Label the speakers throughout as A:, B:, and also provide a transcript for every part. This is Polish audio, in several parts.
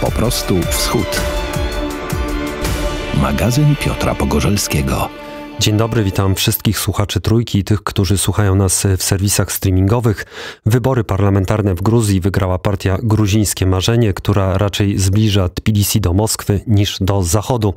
A: Po prostu wschód. Magazyn Piotra Pogorzelskiego. Dzień dobry, witam wszystkich słuchaczy Trójki i tych, którzy słuchają nas w serwisach streamingowych. Wybory parlamentarne w Gruzji wygrała partia Gruzińskie Marzenie, która raczej zbliża Tbilisi do Moskwy niż do Zachodu.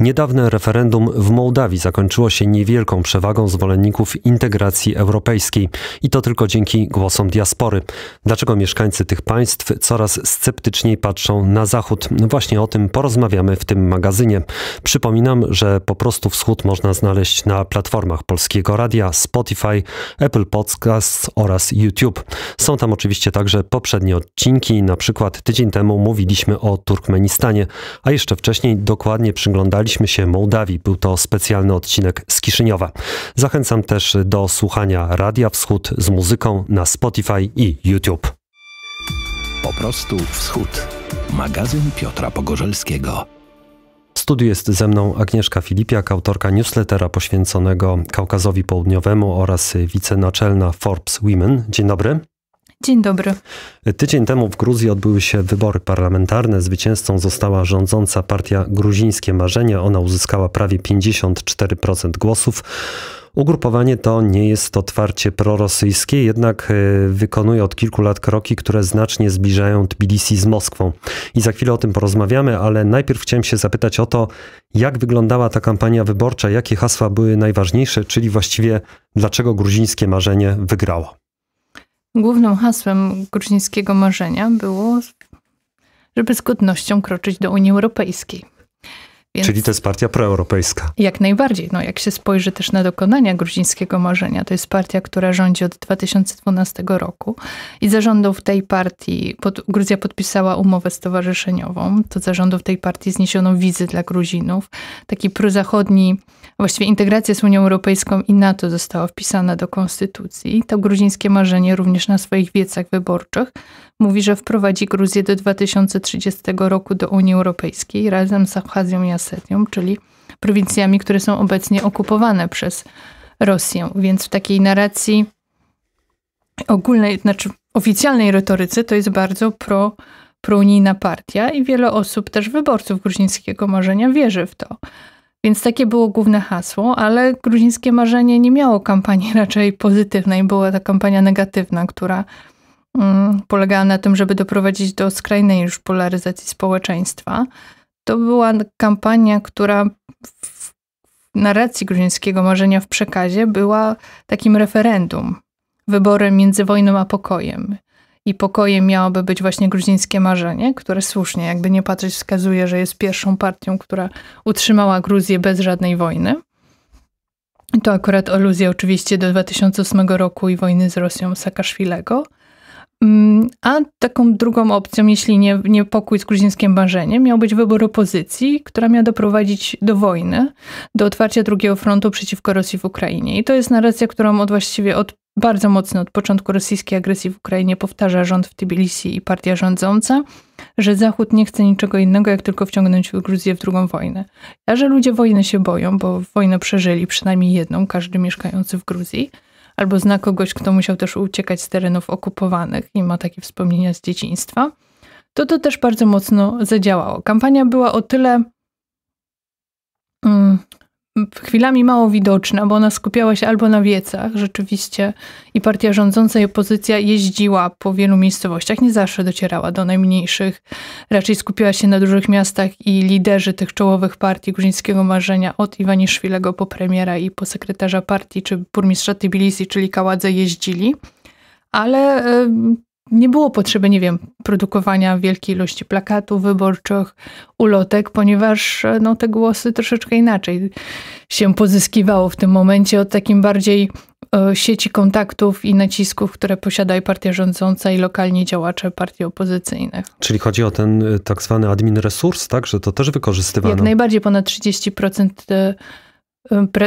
A: Niedawne referendum w Mołdawii zakończyło się niewielką przewagą zwolenników integracji europejskiej i to tylko dzięki głosom diaspory. Dlaczego mieszkańcy tych państw coraz sceptyczniej patrzą na Zachód? Właśnie o tym porozmawiamy w tym magazynie. Przypominam, że po prostu wschód można znaleźć znaleźć na platformach Polskiego Radia, Spotify, Apple Podcasts oraz YouTube. Są tam oczywiście także poprzednie odcinki, na przykład tydzień temu mówiliśmy o Turkmenistanie, a jeszcze wcześniej dokładnie przyglądaliśmy się Mołdawii. Był to specjalny odcinek z Kiszyniowa. Zachęcam też do słuchania Radia Wschód z muzyką na Spotify i YouTube. Po prostu Wschód. Magazyn Piotra Pogorzelskiego. W studiu jest ze mną Agnieszka Filipiak, autorka newslettera poświęconego Kaukazowi Południowemu oraz wicenaczelna Forbes Women. Dzień dobry. Dzień dobry. Tydzień temu w Gruzji odbyły się wybory parlamentarne. Zwycięzcą została rządząca partia Gruzińskie Marzenie. Ona uzyskała prawie 54% głosów. Ugrupowanie to nie jest otwarcie prorosyjskie, jednak e, wykonuje od kilku lat kroki, które znacznie zbliżają Tbilisi z Moskwą. I za chwilę o tym porozmawiamy, ale najpierw chciałem się zapytać o to, jak wyglądała ta kampania wyborcza, jakie hasła były najważniejsze, czyli właściwie dlaczego gruzińskie marzenie wygrało.
B: Głównym hasłem gruzińskiego marzenia było, żeby z godnością kroczyć do Unii Europejskiej. Więc Czyli to jest partia proeuropejska. Jak najbardziej. No, jak się spojrzy też na dokonania gruzińskiego marzenia, to jest partia, która rządzi od 2012 roku i zarządów tej partii pod, Gruzja podpisała umowę stowarzyszeniową, to zarządów tej partii zniesiono wizy dla Gruzinów. Taki prozachodni Właściwie integracja z Unią Europejską i NATO została wpisana do konstytucji. To gruzińskie marzenie również na swoich wiecach wyborczych mówi, że wprowadzi Gruzję do 2030 roku do Unii Europejskiej razem z Abchazją i Asetią, czyli prowincjami, które są obecnie okupowane przez Rosję. Więc w takiej narracji ogólnej, znaczy oficjalnej retoryce to jest bardzo pro prounijna partia i wiele osób, też wyborców gruzińskiego marzenia, wierzy w to. Więc takie było główne hasło, ale gruzińskie marzenie nie miało kampanii raczej pozytywnej, była ta kampania negatywna, która mm, polegała na tym, żeby doprowadzić do skrajnej już polaryzacji społeczeństwa. To była kampania, która w narracji gruzińskiego marzenia w przekazie była takim referendum, wyborem między wojną a pokojem i pokojem miałoby być właśnie gruzińskie marzenie, które słusznie, jakby nie patrzeć, wskazuje, że jest pierwszą partią, która utrzymała Gruzję bez żadnej wojny. To akurat aluzja oczywiście do 2008 roku i wojny z Rosją Saakaszwilego. Mm, a taką drugą opcją, jeśli nie, nie pokój z gruzińskim banżeniem, miał być wybór opozycji, która miała doprowadzić do wojny, do otwarcia drugiego frontu przeciwko Rosji w Ukrainie. I to jest narracja, którą od właściwie od bardzo mocno od początku rosyjskiej agresji w Ukrainie powtarza rząd w Tbilisi i partia rządząca, że Zachód nie chce niczego innego, jak tylko wciągnąć Gruzję w drugą wojnę. A że ludzie wojny się boją, bo wojnę przeżyli, przynajmniej jedną, każdy mieszkający w Gruzji – albo zna kogoś, kto musiał też uciekać z terenów okupowanych i ma takie wspomnienia z dzieciństwa, to to też bardzo mocno zadziałało. Kampania była o tyle mm, chwilami mało widoczna, bo ona skupiała się albo na wiecach rzeczywiście i partia rządząca i opozycja jeździła po wielu miejscowościach, nie zawsze docierała do najmniejszych, raczej skupiała się na dużych miastach i liderzy tych czołowych partii gruzińskiego marzenia od Iwaniszwilego po premiera i po sekretarza partii czy burmistrza Tbilisi, czyli Kaładze jeździli ale nie było potrzeby, nie wiem, produkowania wielkiej ilości plakatów wyborczych, ulotek, ponieważ e, no, te głosy troszeczkę inaczej się pozyskiwało w tym momencie od takim bardziej e, sieci kontaktów i nacisków, które posiada i partia rządząca i lokalni działacze partii opozycyjnych.
A: Czyli chodzi o ten e, tak zwany admin resurs, tak? Że to też wykorzystywano? Jak
B: najbardziej, ponad 30%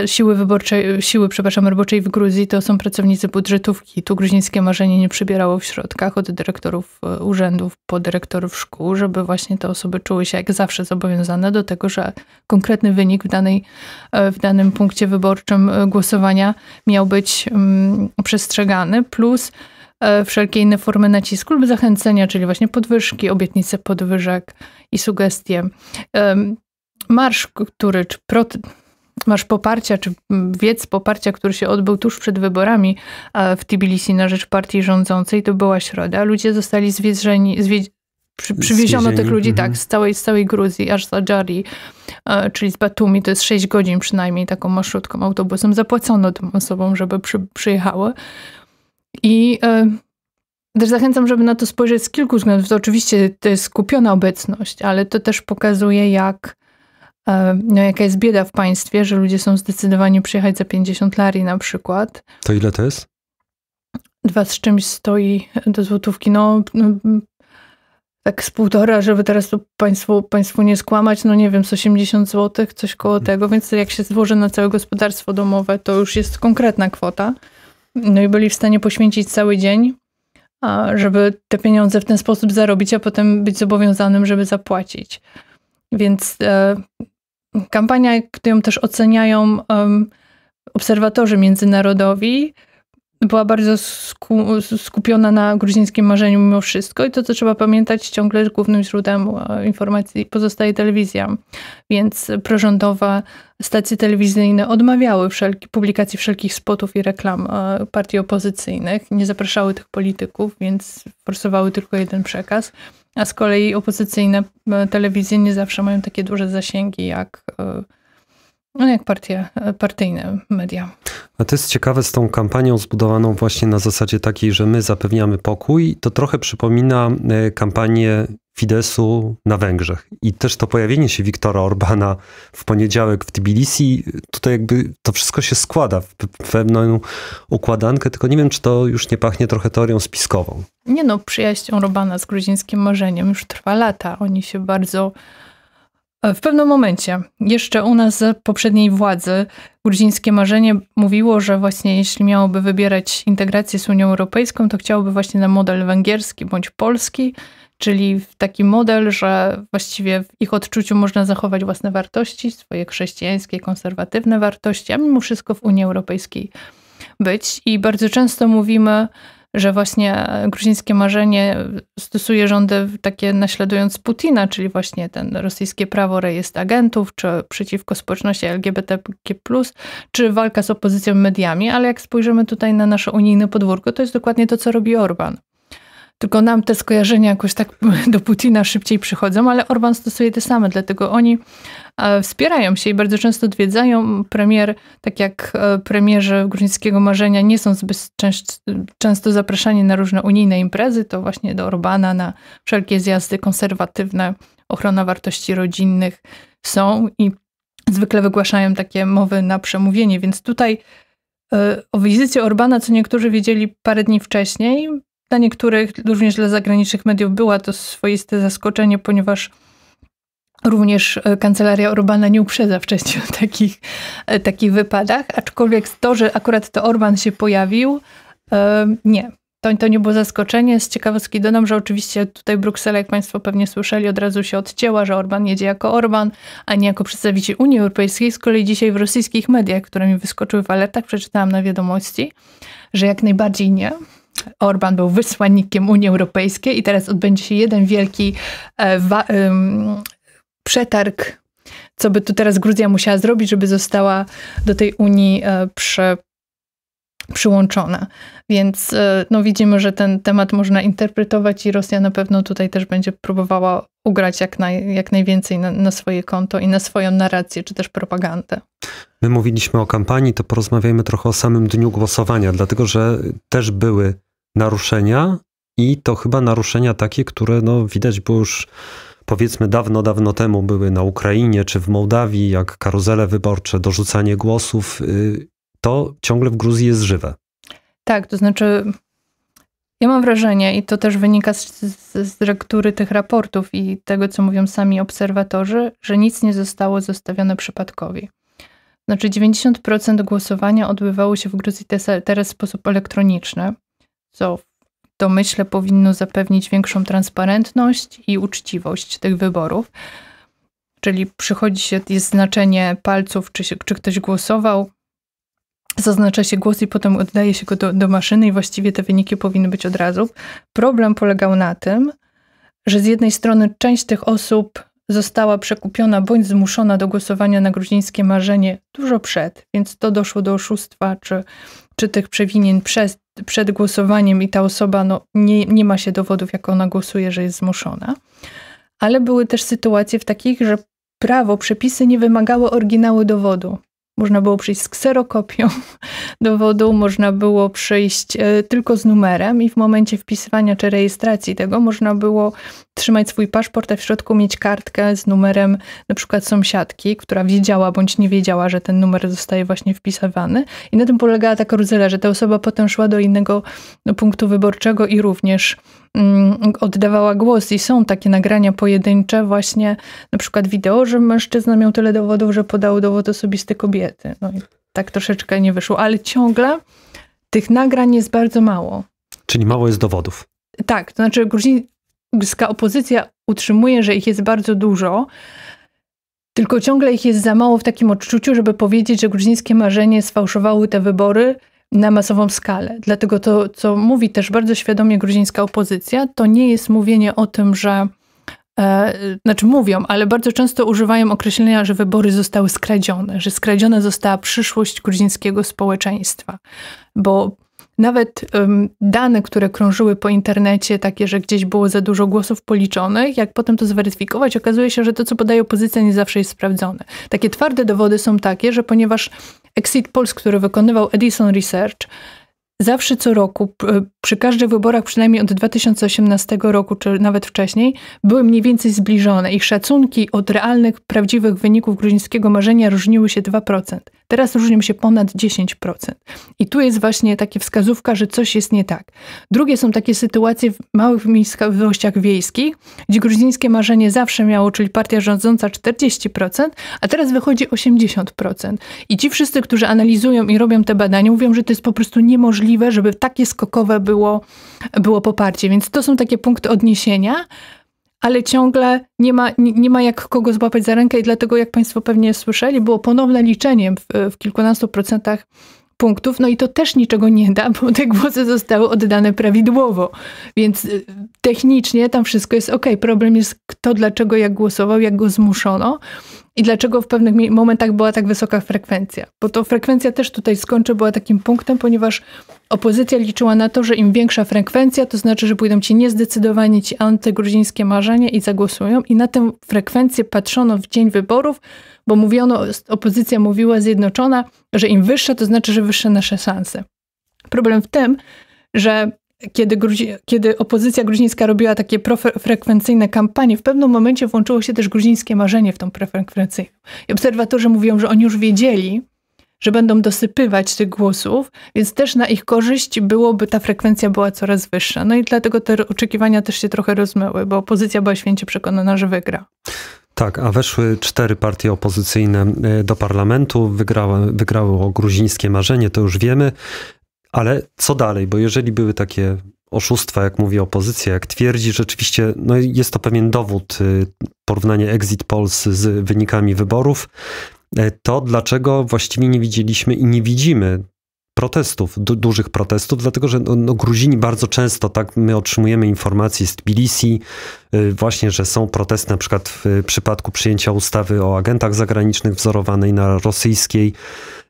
B: siły wyborczej, siły, przepraszam, roboczej w Gruzji to są pracownicy budżetówki. Tu gruzińskie marzenie nie przybierało w środkach od dyrektorów e, urzędów po dyrektorów szkół, żeby właśnie te osoby czuły się jak zawsze zobowiązane do tego, że konkretny wynik w, danej, e, w danym punkcie wyborczym e, głosowania miał być przestrzegany, plus wszelkie inne formy nacisku lub zachęcenia, czyli właśnie podwyżki, obietnice podwyżek i sugestie. Marsz, który, czy protest, masz poparcia, czy wiec poparcia, który się odbył tuż przed wyborami e, w Tbilisi na rzecz partii rządzącej, to była środa. Ludzie zostali zwiedzeni, zwie, przy, przywieziono tych mhm. ludzi mhm. tak, z całej, z całej Gruzji, aż z Adżarii, e, czyli z Batumi, to jest 6 godzin przynajmniej taką maszrutką autobusem. Zapłacono tym osobom, żeby przy, przyjechały. I y, też zachęcam, żeby na to spojrzeć z kilku względów. To oczywiście to jest skupiona obecność, ale to też pokazuje, jak no, jaka jest bieda w państwie, że ludzie są zdecydowani przyjechać za 50 lari na przykład.
A: To ile to jest?
B: Dwa z czymś stoi do złotówki. No, no tak z półtora, żeby teraz tu państwu, państwu nie skłamać, no nie wiem, z 80 zł, coś koło mhm. tego, więc jak się złoży na całe gospodarstwo domowe, to już jest konkretna kwota. No i byli w stanie poświęcić cały dzień, żeby te pieniądze w ten sposób zarobić, a potem być zobowiązanym, żeby zapłacić. Więc e, Kampania, którą też oceniają um, obserwatorzy międzynarodowi, była bardzo sku skupiona na gruzińskim marzeniu mimo wszystko i to, co trzeba pamiętać, ciągle głównym źródłem e, informacji pozostaje telewizja. Więc prorządowe stacje telewizyjne odmawiały wszelki, publikacji wszelkich spotów i reklam e, partii opozycyjnych, nie zapraszały tych polityków, więc forsowały tylko jeden przekaz. A z kolei opozycyjne e, telewizje nie zawsze mają takie duże zasięgi jak e, no jak partie, partyjne media.
A: A to jest ciekawe z tą kampanią zbudowaną właśnie na zasadzie takiej, że my zapewniamy pokój. To trochę przypomina e, kampanię Fidesu na Węgrzech. I też to pojawienie się Wiktora Orbana w poniedziałek w Tbilisi, tutaj jakby to wszystko się składa w pewną układankę, tylko nie wiem, czy to już nie pachnie trochę teorią spiskową.
B: Nie no, przyjaźń Orbana z gruzińskim marzeniem już trwa lata. Oni się bardzo w pewnym momencie, jeszcze u nas z poprzedniej władzy, gruzińskie marzenie mówiło, że właśnie jeśli miałoby wybierać integrację z Unią Europejską, to chciałoby właśnie na model węgierski bądź polski, czyli taki model, że właściwie w ich odczuciu można zachować własne wartości, swoje chrześcijańskie, konserwatywne wartości, a mimo wszystko w Unii Europejskiej być. I bardzo często mówimy, że właśnie gruzińskie marzenie stosuje rządy takie naśladując Putina, czyli właśnie ten rosyjskie prawo rejestr agentów, czy przeciwko społeczności LGBTQ+, czy walka z opozycją mediami, ale jak spojrzymy tutaj na nasze unijne podwórko, to jest dokładnie to, co robi Orban. Tylko nam te skojarzenia jakoś tak do Putina szybciej przychodzą, ale Orban stosuje te same, dlatego oni e, wspierają się i bardzo często odwiedzają premier, tak jak e, premierzy Gruzińskiego Marzenia nie są zbyt często zapraszani na różne unijne imprezy, to właśnie do Orbana na wszelkie zjazdy konserwatywne, ochrona wartości rodzinnych są i zwykle wygłaszają takie mowy na przemówienie, więc tutaj e, o wizycie Orbana, co niektórzy wiedzieli parę dni wcześniej, dla niektórych, również dla zagranicznych mediów, była to swoiste zaskoczenie, ponieważ również e, kancelaria Orbana nie uprzedza wcześniej o takich, e, takich wypadach, aczkolwiek to, że akurat to Orban się pojawił, e, nie. To, to nie było zaskoczenie. Z ciekawostki dodam, że oczywiście tutaj Bruksela, jak Państwo pewnie słyszeli, od razu się odcięła, że Orban jedzie jako Orban, a nie jako przedstawiciel Unii Europejskiej. Z kolei dzisiaj w rosyjskich mediach, które mi wyskoczyły w alertach, przeczytałam na wiadomości, że jak najbardziej nie, Orban był wysłannikiem Unii Europejskiej i teraz odbędzie się jeden wielki e, przetarg, co by tu teraz Gruzja musiała zrobić, żeby została do tej Unii e, prze przyłączone. Więc e, no, widzimy, że ten temat można interpretować i Rosja na pewno tutaj też będzie próbowała ugrać jak, naj, jak najwięcej na, na swoje konto i na swoją narrację czy też propagandę.
A: My mówiliśmy o kampanii, to porozmawiajmy trochę o samym dniu głosowania, dlatego że też były naruszenia i to chyba naruszenia takie, które no, widać było już powiedzmy dawno, dawno temu były na Ukrainie czy w Mołdawii, jak karuzele wyborcze, dorzucanie głosów. Y, to ciągle w Gruzji jest żywe.
B: Tak, to znaczy ja mam wrażenie, i to też wynika z, z, z lektury tych raportów i tego, co mówią sami obserwatorzy, że nic nie zostało zostawione przypadkowi. Znaczy 90% głosowania odbywało się w Gruzji teraz w sposób elektroniczny, co w domyśle powinno zapewnić większą transparentność i uczciwość tych wyborów. Czyli przychodzi się, jest znaczenie palców, czy, się, czy ktoś głosował, zaznacza się głos i potem oddaje się go do, do maszyny i właściwie te wyniki powinny być od razu. Problem polegał na tym, że z jednej strony część tych osób została przekupiona bądź zmuszona do głosowania na gruzińskie marzenie dużo przed, więc to doszło do oszustwa czy, czy tych przewinień przez, przed głosowaniem i ta osoba no, nie, nie ma się dowodów, jak ona głosuje, że jest zmuszona. Ale były też sytuacje w takich, że prawo, przepisy nie wymagały oryginału dowodu. Można było przyjść z kserokopią dowodu, można było przyjść e, tylko z numerem i w momencie wpisywania czy rejestracji tego można było trzymać swój paszport, a w środku mieć kartkę z numerem na przykład sąsiadki, która wiedziała bądź nie wiedziała, że ten numer zostaje właśnie wpisywany. I na tym polegała ta karuzela, że ta osoba potem szła do innego no, punktu wyborczego i również Mm, oddawała głos i są takie nagrania pojedyncze właśnie, na przykład wideo, że mężczyzna miał tyle dowodów, że podał dowód osobisty kobiety. No i tak troszeczkę nie wyszło, ale ciągle tych nagrań jest bardzo mało.
A: Czyli mało jest dowodów.
B: Tak, to znaczy gruzińska opozycja utrzymuje, że ich jest bardzo dużo, tylko ciągle ich jest za mało w takim odczuciu, żeby powiedzieć, że gruzińskie marzenie sfałszowały te wybory, na masową skalę. Dlatego to, co mówi też bardzo świadomie gruzińska opozycja, to nie jest mówienie o tym, że e, znaczy mówią, ale bardzo często używają określenia, że wybory zostały skradzione, że skradziona została przyszłość gruzińskiego społeczeństwa. Bo nawet um, dane, które krążyły po internecie, takie, że gdzieś było za dużo głosów policzonych, jak potem to zweryfikować, okazuje się, że to, co podaje opozycja, nie zawsze jest sprawdzone. Takie twarde dowody są takie, że ponieważ Exit Polsk, który wykonywał Edison Research, zawsze co roku, przy każdych wyborach, przynajmniej od 2018 roku, czy nawet wcześniej, były mniej więcej zbliżone. Ich szacunki od realnych, prawdziwych wyników gruzińskiego marzenia różniły się 2%. Teraz różnią się ponad 10%. I tu jest właśnie taka wskazówka, że coś jest nie tak. Drugie są takie sytuacje w małych miejscowościach wiejskich, gdzie gruzińskie marzenie zawsze miało, czyli partia rządząca 40%, a teraz wychodzi 80%. I ci wszyscy, którzy analizują i robią te badania, mówią, że to jest po prostu niemożliwe, żeby takie skokowe było, było poparcie. Więc to są takie punkty odniesienia ale ciągle nie ma, nie, nie, ma jak kogo złapać za rękę i dlatego, jak Państwo pewnie słyszeli, było ponowne liczenie w, w kilkunastu procentach punktów, no i to też niczego nie da, bo te głosy zostały oddane prawidłowo. Więc y, technicznie tam wszystko jest ok. Problem jest kto, dlaczego, jak głosował, jak go zmuszono i dlaczego w pewnych momentach była tak wysoka frekwencja. Bo to frekwencja też tutaj skończy była takim punktem, ponieważ opozycja liczyła na to, że im większa frekwencja, to znaczy, że pójdą ci niezdecydowani, ci antygruzińskie marzenia i zagłosują. I na tę frekwencję patrzono w dzień wyborów, bo mówiono, opozycja mówiła zjednoczona, że im wyższe, to znaczy, że wyższe nasze szanse. Problem w tym, że kiedy, Gruzi- kiedy opozycja gruzińska robiła takie profrekwencyjne kampanie, w pewnym momencie włączyło się też gruzińskie marzenie w tą profrekwencyjną. I obserwatorzy mówią, że oni już wiedzieli, że będą dosypywać tych głosów, więc też na ich korzyść byłoby ta frekwencja była coraz wyższa. No i dlatego te oczekiwania też się trochę rozmyły, bo opozycja była święcie przekonana, że wygra.
A: Tak, a weszły cztery partie opozycyjne e, do parlamentu, wygrały, wygrało gruzińskie marzenie, to już wiemy, ale co dalej? Bo jeżeli były takie oszustwa, jak mówi opozycja, jak twierdzi, rzeczywiście no jest to pewien dowód e, porównania exit polls z wynikami wyborów, e, to dlaczego właściwie nie widzieliśmy i nie widzimy protestów, du dużych protestów, dlatego że no, no, Gruzini bardzo często, tak my otrzymujemy informacje z Tbilisi, yy, właśnie, że są protesty na przykład w y, przypadku przyjęcia ustawy o agentach zagranicznych wzorowanej na rosyjskiej.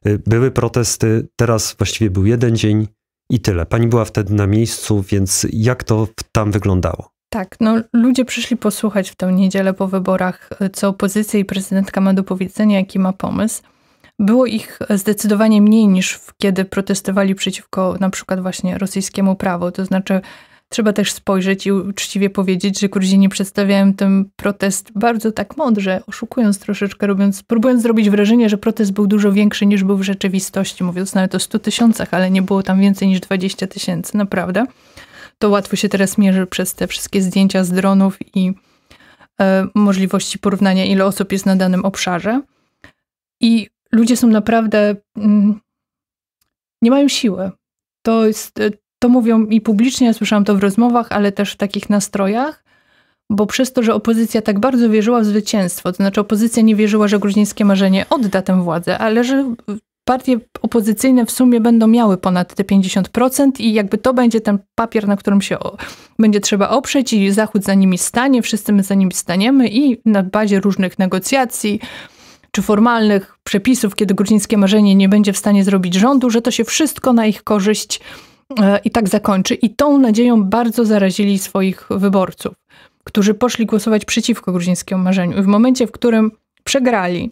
A: Yy, były protesty, teraz właściwie był jeden dzień i tyle. Pani była wtedy na miejscu, więc jak to tam wyglądało?
B: Tak, no ludzie przyszli posłuchać w tę niedzielę po wyborach, y, co opozycja i prezydentka ma do powiedzenia, jaki ma pomysł. Było ich e, zdecydowanie mniej niż kiedy protestowali przeciwko na przykład właśnie rosyjskiemu prawu. To znaczy trzeba też spojrzeć i uczciwie powiedzieć, że Gruzini przedstawiają ten protest bardzo tak mądrze, oszukując troszeczkę, robiąc, próbując zrobić wrażenie, że protest był dużo większy niż był w rzeczywistości, mówiąc nawet o 100 tysiącach, ale nie było tam więcej niż 20 tysięcy, naprawdę. To łatwo się teraz mierzy przez te wszystkie zdjęcia z dronów i e, możliwości porównania, ile osób jest na danym obszarze. I ludzie są naprawdę. Mm, nie mają siły. To, jest, e, to mówią i publicznie, ja słyszałam to w rozmowach, ale też w takich nastrojach, bo przez to, że opozycja tak bardzo wierzyła w zwycięstwo, to znaczy opozycja nie wierzyła, że gruzińskie marzenie odda tę władzę, ale że partie opozycyjne w sumie będą miały ponad te 50% i jakby to będzie ten papier, na którym się będzie trzeba oprzeć i Zachód za nimi stanie, wszyscy my za nimi staniemy i na bazie różnych negocjacji, czy formalnych przepisów, kiedy gruzińskie marzenie nie będzie w stanie zrobić rządu, że to się wszystko na ich korzyść e, i tak zakończy. I tą nadzieją bardzo zarazili swoich wyborców, którzy poszli głosować przeciwko gruzińskiemu marzeniu. I w momencie, w którym przegrali,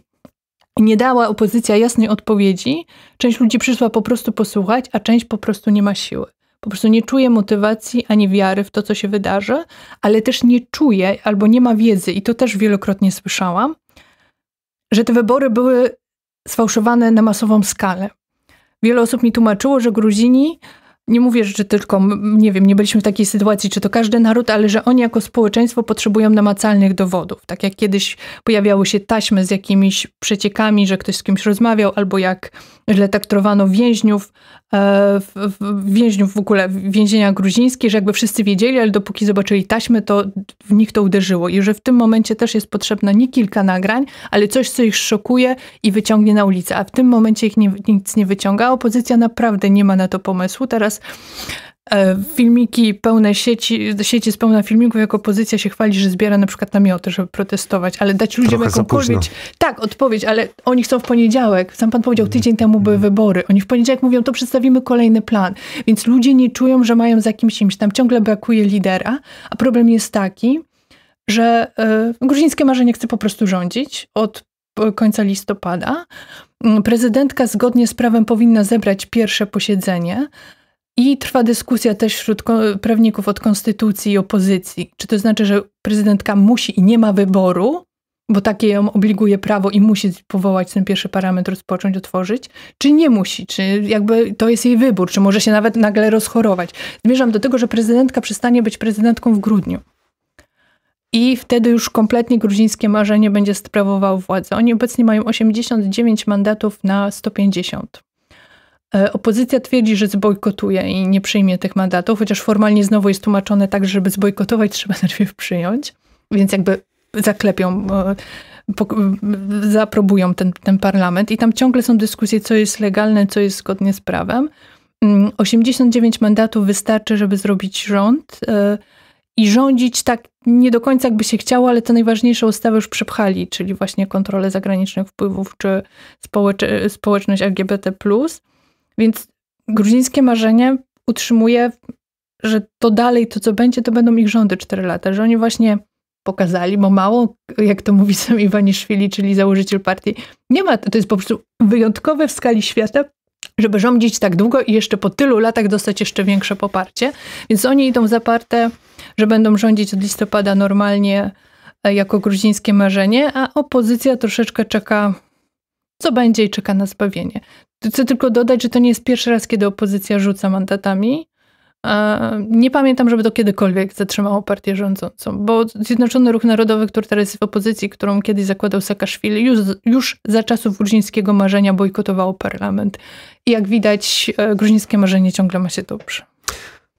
B: nie dała opozycja jasnej odpowiedzi, część ludzi przyszła po prostu posłuchać, a część po prostu nie ma siły. Po prostu nie czuje motywacji ani wiary w to, co się wydarzy, ale też nie czuje albo nie ma wiedzy, i to też wielokrotnie słyszałam, że te wybory były sfałszowane na masową skalę. Wiele osób mi tłumaczyło, że Gruzini, nie mówię, że tylko, nie wiem, nie byliśmy w takiej sytuacji, czy to każdy naród, ale że oni jako społeczeństwo potrzebują namacalnych dowodów. Tak jak kiedyś pojawiały się taśmy z jakimiś przeciekami, że ktoś z kimś rozmawiał, albo jak źle traktowano więźniów, e, w, w, więźniów w ogóle, więzienia gruzińskie, że jakby wszyscy wiedzieli, ale dopóki zobaczyli taśmy, to w nich to uderzyło. I że w tym momencie też jest potrzebne nie kilka nagrań, ale coś, co ich szokuje i wyciągnie na ulicę. A w tym momencie ich nie, nic nie wyciąga. Opozycja naprawdę nie ma na to pomysłu. Teraz E, filmiki pełne sieci, sieci z pełna filmików, jak opozycja się chwali, że zbiera na przykład namioty, żeby protestować, ale dać ludziom Trochę jakąkolwiek... Tak, odpowiedź, ale oni chcą w poniedziałek. Sam pan powiedział, mm. tydzień temu były mm. wybory. Oni w poniedziałek mówią, to przedstawimy kolejny plan. Więc ludzie nie czują, że mają za kimś imś. Tam ciągle brakuje lidera, a problem jest taki, że y, gruzińskie marzenie chce po prostu rządzić od e, końca listopada. Mm, prezydentka zgodnie z prawem powinna zebrać pierwsze posiedzenie, i trwa dyskusja też wśród prawników od konstytucji i opozycji. Czy to znaczy, że prezydentka musi i nie ma wyboru, bo takie ją obliguje prawo i musi powołać ten pierwszy parametr, rozpocząć, otworzyć, czy nie musi, czy jakby to jest jej wybór, czy może się nawet nagle rozchorować. Zmierzam do tego, że prezydentka przestanie być prezydentką w grudniu. I wtedy już kompletnie gruzińskie marzenie będzie sprawowało władzę. Oni obecnie mają 89 mandatów na 150. E, opozycja twierdzi, że zbojkotuje i nie przyjmie tych mandatów, chociaż formalnie znowu jest tłumaczone tak, że żeby zbojkotować trzeba najpierw przyjąć, więc jakby zaklepią, e, zaprobują ten, ten parlament i tam ciągle są dyskusje, co jest legalne, co jest zgodnie z prawem. 89 mm, mandatów wystarczy, żeby zrobić rząd e, i rządzić tak nie do końca jakby się chciało, ale te najważniejsze ustawy już przepchali, czyli właśnie kontrolę zagranicznych wpływów czy społecz społeczność LGBT+. Więc gruzińskie marzenie utrzymuje, że to dalej, to co będzie, to będą ich rządy 4 lata, że oni właśnie pokazali, bo mało, jak to mówi sam Iwaniszwili, czyli założyciel partii, nie ma, to jest po prostu wyjątkowe w skali świata, żeby rządzić tak długo i jeszcze po tylu latach dostać jeszcze większe poparcie. Więc oni idą zaparte, że będą rządzić od listopada normalnie e, jako gruzińskie marzenie, a opozycja troszeczkę czeka co będzie i czeka na zbawienie. Chcę tylko dodać, że to nie jest pierwszy raz, kiedy opozycja rzuca mandatami. E, nie pamiętam, żeby to kiedykolwiek zatrzymało partię rządzącą, bo Zjednoczony Ruch Narodowy, który teraz jest w opozycji, którą kiedyś zakładał Sakaszwili, już, już za czasów gruzińskiego marzenia bojkotowało parlament. I jak widać, e, gruzińskie marzenie ciągle ma się dobrze.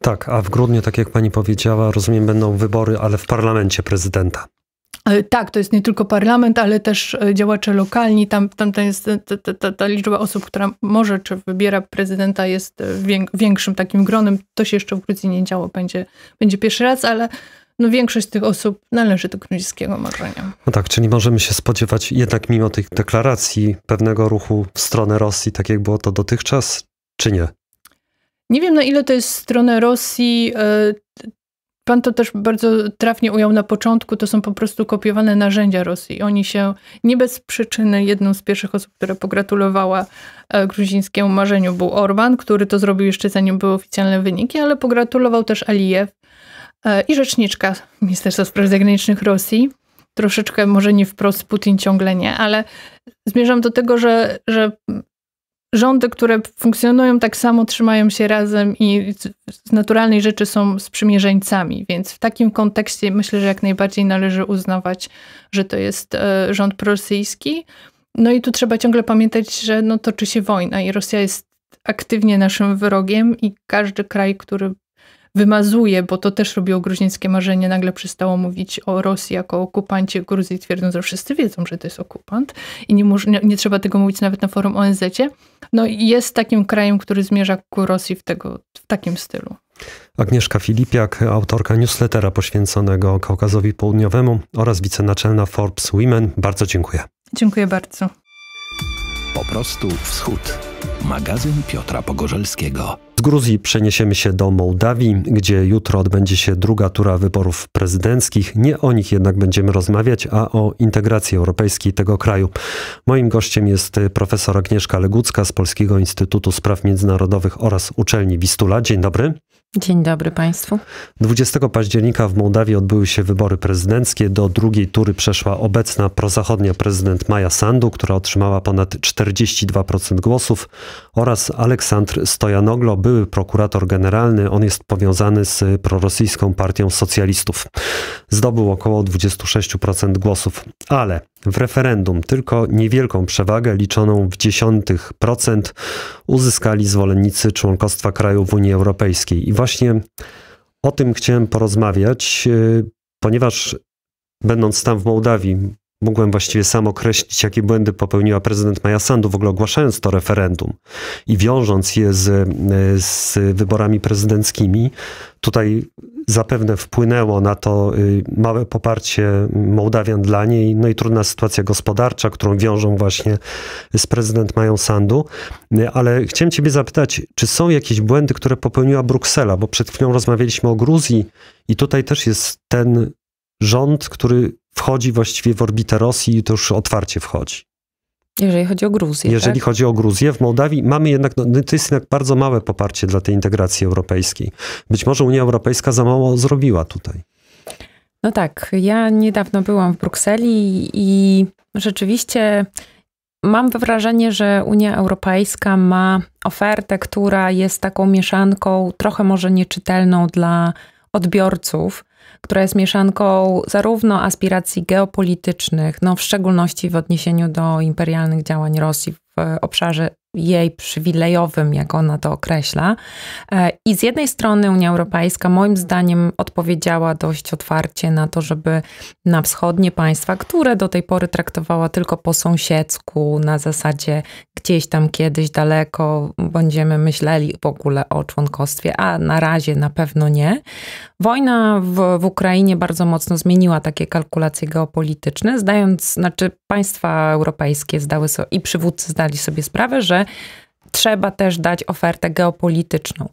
A: Tak, a w grudniu, tak jak pani powiedziała, rozumiem, będą wybory, ale w parlamencie prezydenta.
B: E, tak, to jest nie tylko parlament, ale też e, działacze lokalni. Tam, tam jest e, ta, ta, ta, liczba osób, która może czy wybiera prezydenta, jest większym takim gronem. To się jeszcze w Gruzji nie działo, będzie, będzie pierwszy raz, ale no większość tych osób należy do gruzińskiego marzenia.
A: No tak, czyli możemy się spodziewać jednak mimo tych deklaracji pewnego ruchu w stronę Rosji, tak jak było to dotychczas, czy nie?
B: Nie wiem, na ile to jest w stronę Rosji Pan to też bardzo trafnie ujął na początku, to są po prostu kopiowane narzędzia Rosji. Oni się nie bez przyczyny, jedną z pierwszych osób, która pogratulowała e, gruzińskiemu marzeniu był Orban, który to zrobił jeszcze zanim były oficjalne wyniki, ale pogratulował też Alijew e, i rzeczniczka Ministerstwa Spraw Zagranicznych Rosji. Troszeczkę może nie wprost, Putin ciągle nie, ale zmierzam do tego, że, że rządy, które funkcjonują tak samo, trzymają się razem i z naturalnej rzeczy są sprzymierzeńcami. Więc w takim kontekście myślę, że jak najbardziej należy uznawać, że to jest e, rząd prorosyjski. No i tu trzeba ciągle pamiętać, że no, toczy się wojna i Rosja jest aktywnie naszym wrogiem i każdy kraj, który wymazuje, bo to też robiło gruzińskie marzenie, nagle przestało mówić o Rosji jako okupancie Gruzji, twierdząc, że wszyscy wiedzą, że to jest okupant i nie, nie, nie trzeba tego mówić nawet na forum ONZ. -cie. No jest takim krajem, który zmierza ku Rosji w, tego, w takim stylu.
A: Agnieszka Filipiak, autorka newslettera poświęconego Kaukazowi Południowemu oraz wicenaczelna Forbes Women. Bardzo dziękuję.
B: Dziękuję bardzo.
A: Po prostu wschód. Magazyn Piotra Pogorzelskiego. Z Gruzji przeniesiemy się do Mołdawii, gdzie jutro odbędzie się druga tura wyborów prezydenckich. Nie o nich jednak będziemy rozmawiać, a o integracji europejskiej tego kraju. Moim gościem jest profesor Agnieszka Legucka z Polskiego Instytutu Spraw Międzynarodowych oraz Uczelni Wistula. Dzień dobry.
C: Dzień dobry Państwu.
A: 20 października w Mołdawii odbyły się wybory prezydenckie. Do drugiej tury przeszła obecna prozachodnia prezydent Maja Sandu, która otrzymała ponad 42% głosów, oraz Aleksandr Stojanoglo, były prokurator generalny. On jest powiązany z prorosyjską partią socjalistów. Zdobył około 26% głosów. Ale w referendum tylko niewielką przewagę liczoną w dziesiątych procent uzyskali zwolennicy członkostwa kraju w Unii Europejskiej. I właśnie o tym chciałem porozmawiać, y, ponieważ będąc tam w Mołdawii, Mogłem właściwie sam określić, jakie błędy popełniła prezydent Maja Sandu, w ogóle ogłaszając to referendum i wiążąc je z, z wyborami prezydenckimi. Tutaj zapewne wpłynęło na to y, małe poparcie Mołdawian dla niej, no i trudna sytuacja gospodarcza, którą wiążą właśnie z prezydent Mają Sandu. Y, ale chciałem ciebie zapytać, czy są jakieś błędy, które popełniła Bruksela? Bo przed chwilą rozmawialiśmy o Gruzji i tutaj też jest ten rząd, który wchodzi właściwie w orbitę Rosji i to już otwarcie wchodzi.
C: Jeżeli chodzi o Gruzję. Jeżeli
A: tak? chodzi o Gruzję, w Mołdawii mamy jednak, no, to jest jednak bardzo małe poparcie dla tej integracji europejskiej. Być może Unia Europejska za mało zrobiła tutaj.
C: No tak, ja niedawno byłam w Brukseli i rzeczywiście mam wrażenie, że Unia Europejska ma ofertę, która jest taką mieszanką, trochę może nieczytelną dla odbiorców która jest mieszanką zarówno aspiracji geopolitycznych, no w szczególności w odniesieniu do imperialnych działań Rosji w obszarze jej przywilejowym, jak ona to określa. E, I z jednej strony Unia Europejska, moim zdaniem, odpowiedziała dość otwarcie na to, żeby na wschodnie państwa, które do tej pory traktowała tylko po sąsiedzku, na zasadzie gdzieś tam kiedyś daleko będziemy myśleli w ogóle o członkostwie, a na razie na pewno nie. Wojna w, w Ukrainie bardzo mocno zmieniła takie kalkulacje geopolityczne, zdając, znaczy państwa europejskie zdały sobie i przywódcy zdali sobie sprawę, że trzeba też dać ofertę geopolityczną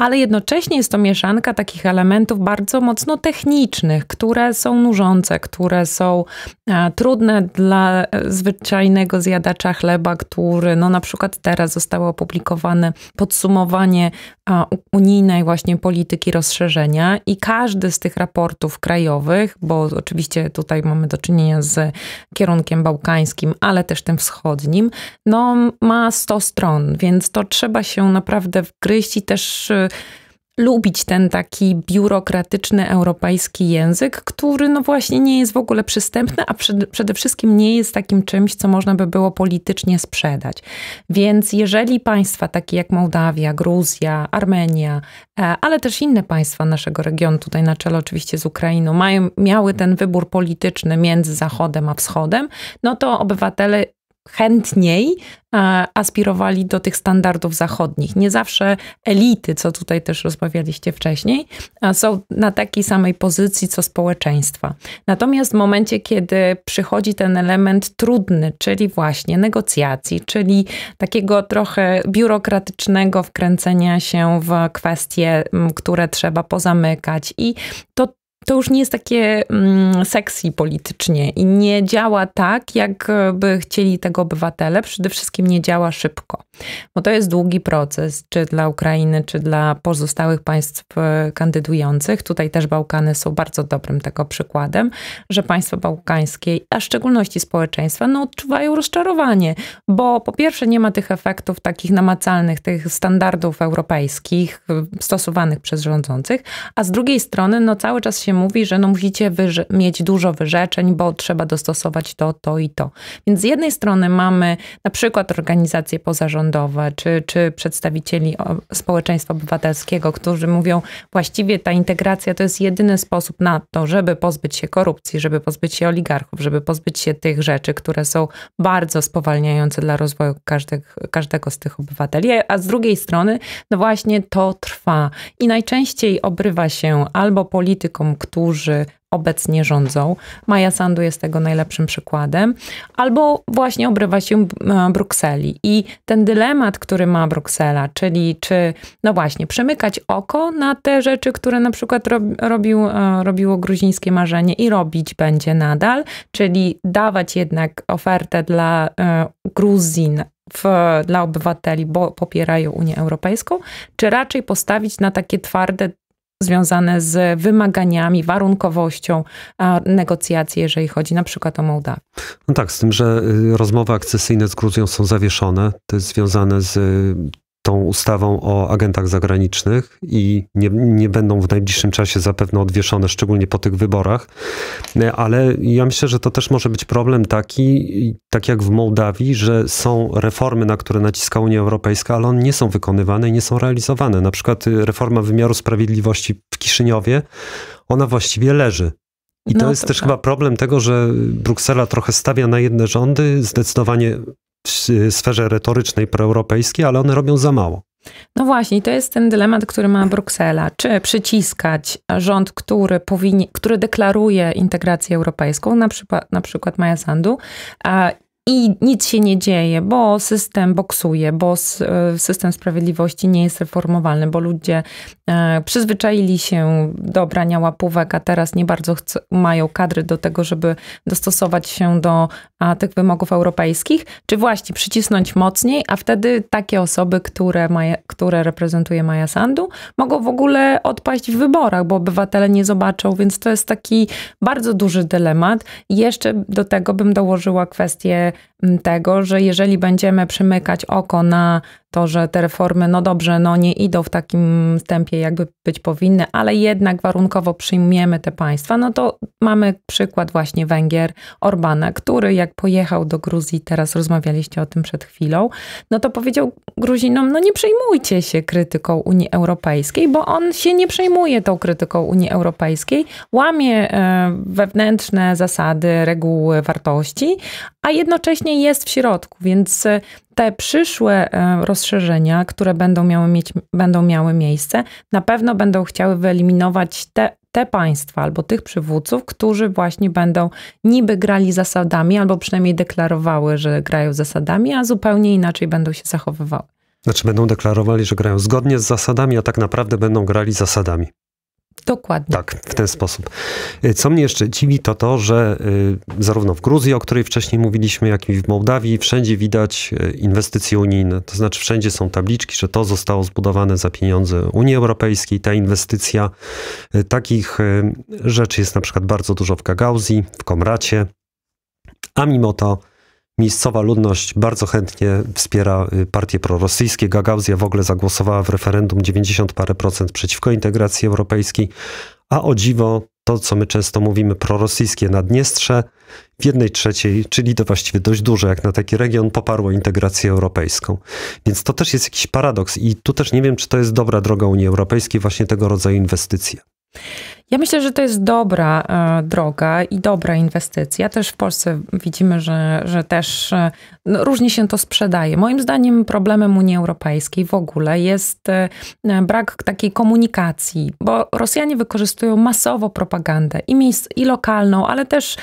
C: ale jednocześnie jest to mieszanka takich elementów bardzo mocno technicznych, które są nużące, które są e, trudne dla e, zwyczajnego zjadacza chleba, który no na przykład teraz zostało opublikowane podsumowanie e, unijnej właśnie polityki rozszerzenia i każdy z tych raportów krajowych, bo oczywiście tutaj mamy do czynienia z kierunkiem bałkańskim, ale też tym wschodnim, no ma 100 stron, więc to trzeba się naprawdę wgryźć i też lubić ten taki biurokratyczny europejski język, który no właśnie nie jest w ogóle przystępny, a przed, przede wszystkim nie jest takim czymś, co można by było politycznie sprzedać. Więc jeżeli państwa takie jak Mołdawia, Gruzja, Armenia, e, ale też inne państwa naszego regionu, tutaj na czele oczywiście z Ukrainą, mają, miały ten wybór polityczny między Zachodem a Wschodem, no to obywatele chętniej aspirowali do tych standardów zachodnich. Nie zawsze elity, co tutaj też rozmawialiście wcześniej, są na takiej samej pozycji co społeczeństwa. Natomiast w momencie, kiedy przychodzi ten element trudny, czyli właśnie negocjacji, czyli takiego trochę biurokratycznego wkręcenia się w kwestie, które trzeba pozamykać i to to już nie jest takie mm, sexy politycznie i nie działa tak, jakby chcieli tego obywatele. Przede wszystkim nie działa szybko, bo to jest długi proces, czy dla Ukrainy, czy dla pozostałych państw e, kandydujących. Tutaj też Bałkany są bardzo dobrym tego przykładem, że państwa bałkańskie, a w szczególności społeczeństwa, no, odczuwają rozczarowanie, bo po pierwsze nie ma tych efektów takich namacalnych, tych standardów europejskich e, stosowanych przez rządzących, a z drugiej strony no, cały czas się się mówi, że no musicie mieć dużo wyrzeczeń, bo trzeba dostosować to, to i to. Więc z jednej strony mamy na przykład organizacje pozarządowe, czy, czy przedstawicieli społeczeństwa obywatelskiego, którzy mówią, właściwie ta integracja to jest jedyny sposób na to, żeby pozbyć się korupcji, żeby pozbyć się oligarchów, żeby pozbyć się tych rzeczy, które są bardzo spowalniające dla rozwoju każdych, każdego z tych obywateli. A z drugiej strony, no właśnie to trwa. I najczęściej obrywa się albo politykom, którzy obecnie rządzą. Maja Sandu jest tego najlepszym przykładem. Albo właśnie obrywa się e, Brukseli. I ten dylemat, który ma Bruksela, czyli czy, no właśnie, przemykać oko na te rzeczy, które na przykład robił, e, robiło gruzińskie marzenie i robić będzie nadal, czyli dawać jednak ofertę dla e, Gruzin w, dla obywateli, bo popierają Unię Europejską, czy raczej postawić na takie twarde związane z wymaganiami, warunkowością negocjacji, jeżeli chodzi na przykład o Mołdawię.
A: No tak, z tym, że y, rozmowy akcesyjne z Gruzją są zawieszone, to jest związane z y, tą ustawą o agentach zagranicznych i nie, nie będą w najbliższym czasie zapewne odwieszone, szczególnie po tych wyborach. E, ale ja myślę, że to też może być problem taki, tak jak w Mołdawii, że są reformy, na które naciska Unia Europejska, ale one nie są wykonywane i nie są realizowane. Na przykład y, reforma wymiaru sprawiedliwości w Kiszyniowie, ona właściwie leży. I no, to jest to też tak. chyba problem tego, że Bruksela trochę stawia na jedne rządy, zdecydowanie w sferze retorycznej proeuropejskiej, ale one robią za mało.
C: No właśnie, to jest ten dylemat, który ma Bruksela. Czy przyciskać rząd, który, powinien, który deklaruje integrację europejską, na przykład, na przykład Maja Sandu, i nic się nie dzieje, bo system boksuje, bo e, system sprawiedliwości nie jest reformowalny, bo ludzie e, przyzwyczaili się do brania łapówek, a teraz nie bardzo chcą, mają kadry do tego, żeby dostosować się do tych wymogów europejskich, czy właśnie przycisnąć mocniej, a wtedy takie osoby, które, Maja, które reprezentuje Maja Sandu, mogą w ogóle odpaść w wyborach, bo obywatele nie zobaczą, więc to jest taki bardzo duży dylemat. Jeszcze do tego bym dołożyła kwestię tego, że jeżeli będziemy przymykać oko na to, że te reformy, no dobrze, no nie idą w takim tempie, jakby być powinny, ale jednak warunkowo przyjmiemy te państwa, no to mamy przykład właśnie Węgier, Orbana, który jak pojechał do Gruzji, teraz rozmawialiście o tym przed chwilą, no to powiedział Gruzinom, no nie przejmujcie się krytyką Unii Europejskiej, bo on się nie przejmuje tą krytyką Unii Europejskiej, łamie e, wewnętrzne zasady, reguły, wartości, a jednocześnie jest w środku, więc e, te przyszłe e, rozszerzenia, które będą miały, mieć, będą miały miejsce, na pewno będą chciały wyeliminować te te państwa albo tych przywódców, którzy właśnie będą niby grali zasadami, albo przynajmniej deklarowały, że grają zasadami, a zupełnie inaczej będą się zachowywały.
A: Znaczy będą deklarowali, że grają zgodnie z zasadami, a tak naprawdę będą grali zasadami. Dokładnie. Tak, w ten sposób. Y, co mnie jeszcze dziwi, to to, że y, zarówno w Gruzji, o której wcześniej mówiliśmy, jak i w Mołdawii, wszędzie widać y, inwestycje unijne. To znaczy, wszędzie są tabliczki, że to zostało zbudowane za pieniądze Unii Europejskiej, ta inwestycja. Takich rzeczy jest na przykład bardzo dużo w Gagauzji, w Komracie, a mimo to Miejscowa ludność bardzo chętnie wspiera y, partie prorosyjskie. Gagauzja w ogóle zagłosowała w referendum 90 parę procent przeciwko integracji europejskiej, a o dziwo to, co my często mówimy, prorosyjskie Naddniestrze, w jednej trzeciej, czyli to właściwie dość duże, jak na taki region, poparło integrację europejską. Więc to też jest jakiś paradoks i tu też nie wiem, czy to jest dobra droga Unii Europejskiej, właśnie tego rodzaju inwestycje.
C: Ja myślę, że to jest dobra e, droga i dobra inwestycja. Też w Polsce widzimy, że, że też e, no, różnie się to sprzedaje. Moim zdaniem problemem Unii Europejskiej w ogóle jest e, brak takiej komunikacji, bo Rosjanie wykorzystują masowo propagandę i, miejsc, i lokalną, ale też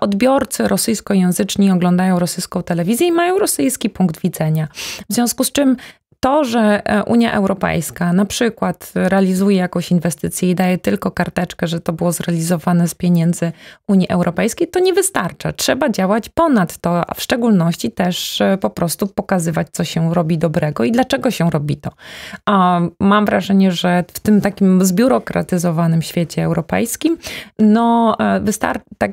C: odbiorcy rosyjskojęzyczni oglądają rosyjską telewizję i mają rosyjski punkt widzenia. W związku z czym to, że e, Unia Europejska na przykład realizuje jakąś inwestycję i daje tylko karteczkę, że to było zrealizowane z pieniędzy Unii Europejskiej, to nie wystarcza. Trzeba działać ponad to, a w szczególności też e, po prostu pokazywać, co się robi dobrego i dlaczego się robi to. A mam wrażenie, że w tym takim zbiurokratyzowanym świecie europejskim, no e, wystarczy tak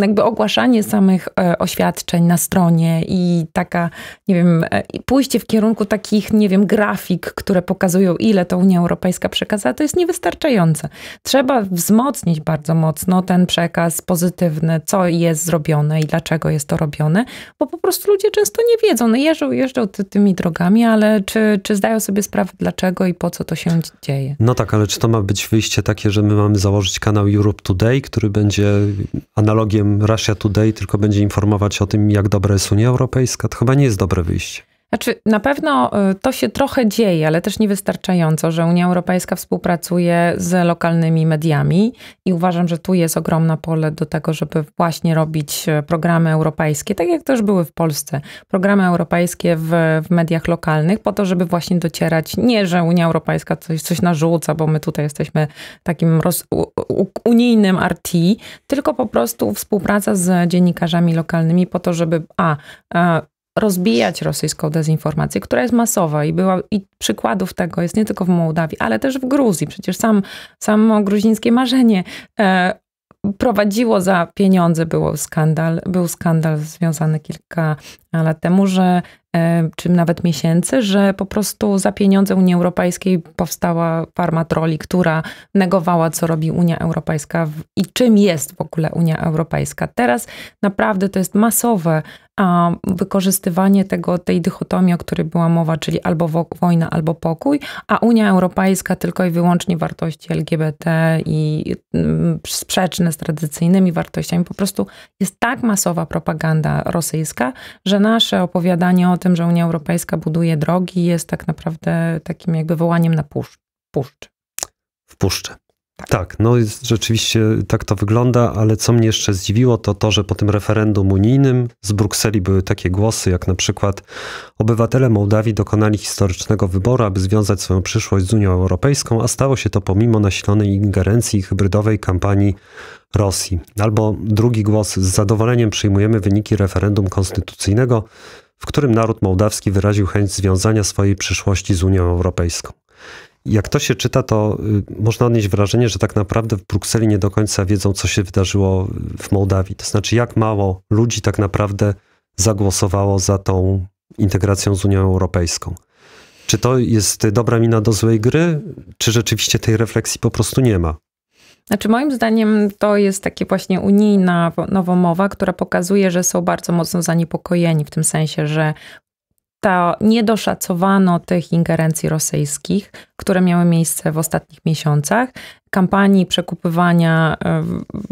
C: jakby ogłaszanie samych e, oświadczeń na stronie i taka, nie wiem, e, pójście w kierunku takich, nie wiem, grafik, które pokazują, ile to Unia Europejska przekazała, to jest niewystarczające. Trzeba wzmocnić bardzo mocno ten przekaz pozytywny, co jest zrobione i dlaczego jest to robione, bo po prostu ludzie często nie wiedzą. No jeżdżą, jeżdżą ty, tymi drogami, ale czy, czy zdają sobie sprawę, dlaczego i po co to się dzieje?
A: No tak, ale czy to ma być wyjście takie, że my mamy założyć kanał Europe Today, który będzie analogiem blogiem Russia Today tylko będzie informować o tym, jak dobra jest Unia Europejska, to chyba nie jest dobre wyjście.
C: Znaczy, na pewno y, to się trochę dzieje, ale też niewystarczająco, że Unia Europejska współpracuje z lokalnymi mediami i uważam, że tu jest ogromne pole do tego, żeby właśnie robić y, programy europejskie, tak jak też były w Polsce. Programy europejskie w, w mediach lokalnych, po to, żeby właśnie docierać, nie że Unia Europejska coś, coś narzuca, bo my tutaj jesteśmy takim roz, u, u, unijnym RT, tylko po prostu współpraca z dziennikarzami lokalnymi po to, żeby a, a e, rozbijać rosyjską dezinformację, która jest masowa i była i przykładów tego jest nie tylko w Mołdawii, ale też w Gruzji. Przecież sam, samo gruzińskie marzenie e, prowadziło za pieniądze, było skandal, był skandal związany kilka lat temu, że e, czy nawet miesięcy, że po prostu za pieniądze Unii Europejskiej powstała farma troli, która negowała, co robi Unia Europejska i czym jest w ogóle Unia Europejska. Teraz naprawdę to jest masowe a wykorzystywanie tego, tej dychotomii, o której była mowa, czyli albo wo wojna, albo pokój, a Unia Europejska tylko i wyłącznie wartości LGBT i mm, sprzeczne z tradycyjnymi wartościami. Po prostu jest tak masowa propaganda rosyjska, że nasze opowiadanie o tym, że Unia Europejska buduje drogi, jest tak naprawdę takim jakby wołaniem na puszcz. puszcz.
A: W puszczy. Tak. tak. no jest, rzeczywiście tak to wygląda, ale co mnie jeszcze zdziwiło, to to, że po tym referendum unijnym z Brukseli były takie głosy, jak na przykład obywatele Mołdawii dokonali historycznego wyboru, aby związać swoją przyszłość z Unią Europejską, a stało się to pomimo nasilonej ingerencji i hybrydowej kampanii Rosji. Albo drugi głos, z zadowoleniem przyjmujemy wyniki referendum konstytucyjnego, w którym naród mołdawski wyraził chęć związania swojej przyszłości z Unią Europejską. Jak to się czyta, to y, można odnieść wrażenie, że tak naprawdę w Brukseli nie do końca wiedzą, co się wydarzyło w Mołdawii. To znaczy, jak mało ludzi tak naprawdę zagłosowało za tą integracją z Unią Europejską. Czy to jest dobra mina do złej gry, czy rzeczywiście tej refleksji po prostu nie ma?
C: Znaczy, moim zdaniem to jest takie właśnie unijna nowomowa, która pokazuje, że są bardzo mocno zaniepokojeni w tym sensie, że to niedoszacowano tych ingerencji rosyjskich, które miały miejsce w ostatnich miesiącach. Kampanii przekupywania e,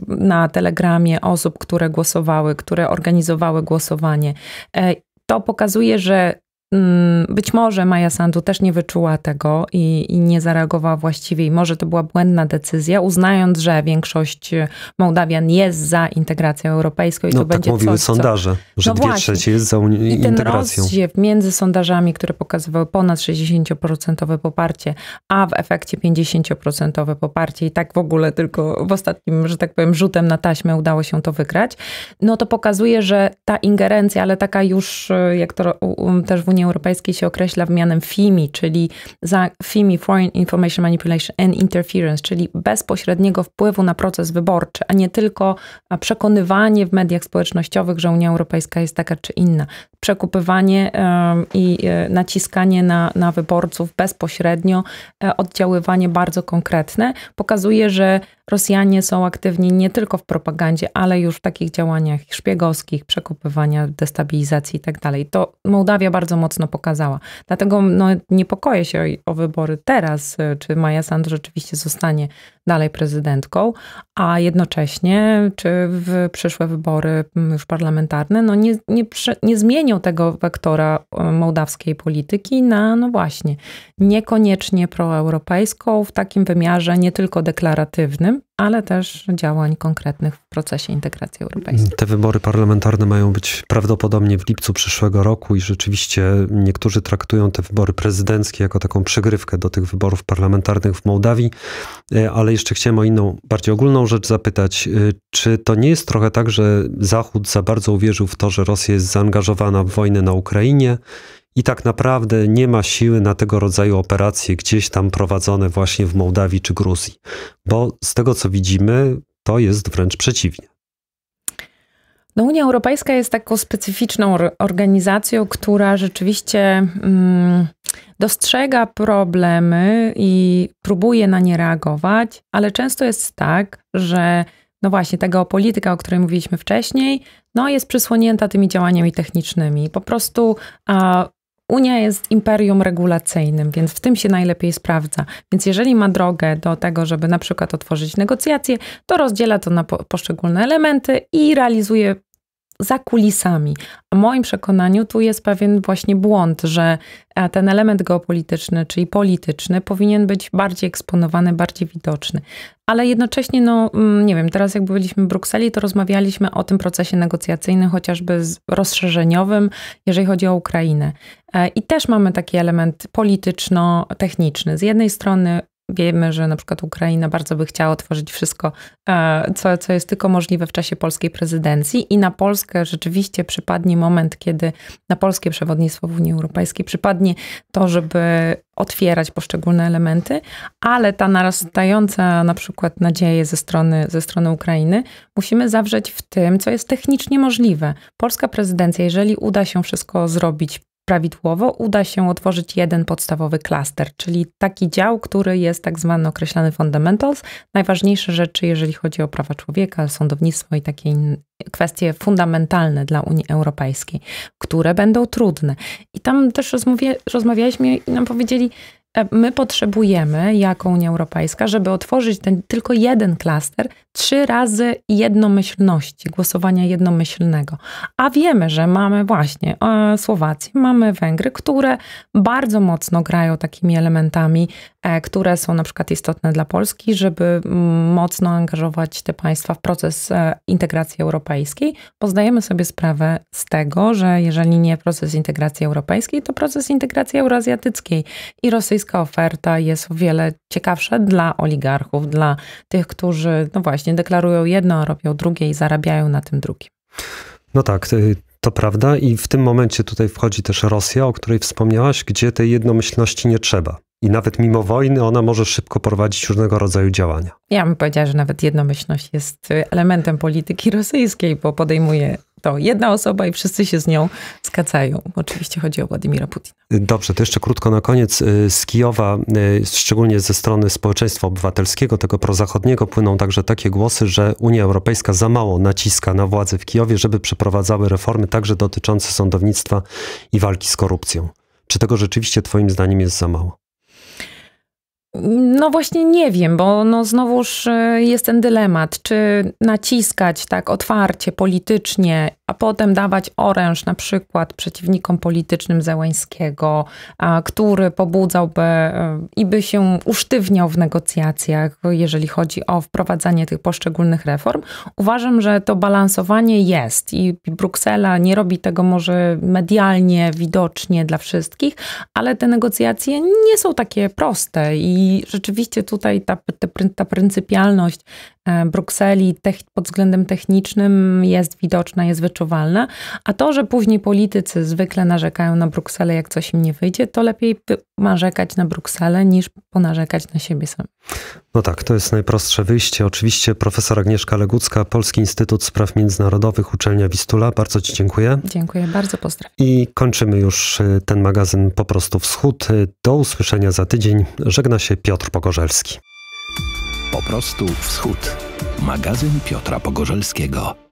C: na telegramie osób, które głosowały, które organizowały głosowanie. E, to pokazuje, że Mm, być może Maja Sandu też nie wyczuła tego i, i, nie zareagowała właściwie, i może to była błędna decyzja, uznając, że większość e, Mołdawian jest za integracją europejską i no, to tak będzie mówiły coś, sondaże, co... że no dwie właśnie. trzecie
A: jest za uni- I ten integracją. rozdziew
C: między sondażami, które pokazywały ponad 60% poparcie, a w efekcie 50% poparcie, i tak w ogóle tylko w ostatnim, że tak powiem, rzutem na taśmę udało się to wygrać, no to pokazuje, że ta ingerencja, ale taka już, e, jak to też w Unii Unii Europejskiej się określa w mianem FIMI, czyli za FIMI Foreign Information Manipulation and Interference, czyli bezpośredniego wpływu na proces wyborczy, a nie tylko przekonywanie w mediach społecznościowych, że Unia Europejska jest taka czy inna. Przekupywanie i e, naciskanie na, na wyborców bezpośrednio, e, oddziaływanie bardzo konkretne, pokazuje, że Rosjanie są aktywni nie tylko w propagandzie, ale już w takich działaniach szpiegowskich, przekopywania, destabilizacji itd. Tak to Mołdawia bardzo mocno pokazała. Dlatego no, niepokoję się o, o wybory teraz, y, czy Maja Sand rzeczywiście zostanie dalej prezydentką, a jednocześnie czy w przyszłe wybory mm, już parlamentarne no nie, nie, nie zmienią tego wektora e, mołdawskiej polityki na, no właśnie, niekoniecznie proeuropejską w takim wymiarze nie tylko deklaratywnym, ale też działań konkretnych w procesie integracji europejskiej.
A: Te wybory parlamentarne mają być prawdopodobnie w lipcu przyszłego roku i rzeczywiście niektórzy traktują te wybory prezydenckie jako taką przygrywkę do tych wyborów parlamentarnych w Mołdawii, e, ale jeszcze chciałem o inną, bardziej ogólną rzecz zapytać. E, czy to nie jest trochę tak, że Zachód za bardzo uwierzył w to, że Rosja jest zaangażowana w wojnę na Ukrainie? i tak naprawdę nie ma siły na tego rodzaju operacje gdzieś tam prowadzone właśnie w Mołdawii czy Gruzji, bo z tego co widzimy, to jest wręcz przeciwnie.
C: No Unia Europejska jest taką specyficzną organizacją, która rzeczywiście mm, dostrzega problemy i próbuje na nie reagować, ale często jest tak, że no właśnie ta geopolityka, o której mówiliśmy wcześniej, no jest przysłonięta tymi działaniami technicznymi. Po prostu a, Unia jest imperium regulacyjnym, więc w tym się najlepiej sprawdza. Więc jeżeli ma drogę do tego, żeby na przykład otworzyć negocjacje, to rozdziela to na po poszczególne elementy i realizuje za kulisami. A moim przekonaniu tu jest pewien właśnie błąd, że e, ten element geopolityczny, czyli polityczny, powinien być bardziej eksponowany, bardziej widoczny. Ale jednocześnie, no mm, nie wiem, teraz jak byliśmy w Brukseli, to rozmawialiśmy o tym procesie negocjacyjnym, chociażby rozszerzeniowym, jeżeli chodzi o Ukrainę. E, I też mamy taki element polityczno-techniczny. Z jednej strony Wiemy, że na przykład Ukraina bardzo by chciała otworzyć wszystko, e, co, co jest tylko możliwe w czasie polskiej prezydencji i na Polskę rzeczywiście przypadnie moment, kiedy na polskie przewodnictwo w Unii Europejskiej przypadnie to, żeby otwierać poszczególne elementy, ale ta narastająca na przykład nadzieje ze strony, ze strony Ukrainy musimy zawrzeć w tym, co jest technicznie możliwe. Polska prezydencja, jeżeli uda się wszystko zrobić prawidłowo uda się otworzyć jeden podstawowy klaster, czyli taki dział, który jest tak zwany określany fundamentals, najważniejsze rzeczy, jeżeli chodzi o prawa człowieka, sądownictwo i takie kwestie fundamentalne dla Unii Europejskiej, które będą trudne. I tam też rozmawialiśmy i nam powiedzieli, E, my potrzebujemy, jako Unia Europejska, żeby otworzyć ten tylko jeden klaster, trzy razy jednomyślności, głosowania jednomyślnego. A wiemy, że mamy właśnie e, Słowację, mamy Węgry, które bardzo mocno grają takimi elementami, e, które są na przykład istotne dla Polski, żeby mm, mocno angażować te państwa w proces integracji europejskiej, bo zdajemy sobie sprawę z tego, że jeżeli nie proces integracji europejskiej, to proces integracji euroazjatyckiej i rosyjskiej oferta jest o wiele ciekawsza dla oligarchów, dla tych, którzy, no właśnie, deklarują jedno, a robią drugie i zarabiają na tym drugim.
A: No tak, y, to prawda. I w tym momencie tutaj wchodzi też Rosja, o której wspomniałaś, gdzie tej jednomyślności nie trzeba. I nawet mimo wojny ona może szybko prowadzić różnego rodzaju działania.
C: Ja bym powiedziała, że nawet jednomyślność jest y, elementem polityki rosyjskiej, bo podejmuje to jedna osoba i wszyscy się z nią zgadzają. Oczywiście chodzi o Władimira Putina.
A: Dobrze, to jeszcze krótko na koniec. Y, z Kijowa, y, szczególnie ze strony społeczeństwa obywatelskiego, tego prozachodniego, płyną także takie głosy, że Unia Europejska za mało naciska na władze w Kijowie, żeby przeprowadzały reformy także dotyczące sądownictwa i walki z korupcją. Czy tego rzeczywiście Twoim zdaniem jest za mało?
C: No właśnie nie wiem, bo no znowuż e, jest ten dylemat, czy naciskać tak otwarcie, politycznie, a potem dawać oręż na przykład przeciwnikom politycznym Zełańskiego, który pobudzałby e, i by się usztywniał w negocjacjach, jeżeli chodzi o wprowadzanie tych poszczególnych reform. Uważam, że to balansowanie jest i Bruksela nie robi tego może medialnie widocznie dla wszystkich, ale te negocjacje nie są takie proste i i rzeczywiście tutaj ta, ta, ta pryncypialność E, Brukseli pod względem technicznym jest widoczna, jest wyczuwalna, a to, że później politycy zwykle narzekają na Brukselę, jak coś im nie wyjdzie, to lepiej narzekać na Brukselę niż ponarzekać na siebie sam.
A: No tak, to jest najprostsze wyjście. Oczywiście profesor Agnieszka Legucka, Polski Instytut Spraw Międzynarodowych, Uczelnia Wistula. Bardzo Ci dziękuję.
C: Dziękuję, bardzo pozdrawiam.
A: I kończymy już e, ten magazyn Po prostu Wschód. E, do usłyszenia za tydzień. Żegna się Piotr Pogorzelski. Po prostu Wschód. Magazyn Piotra Pogorzelskiego.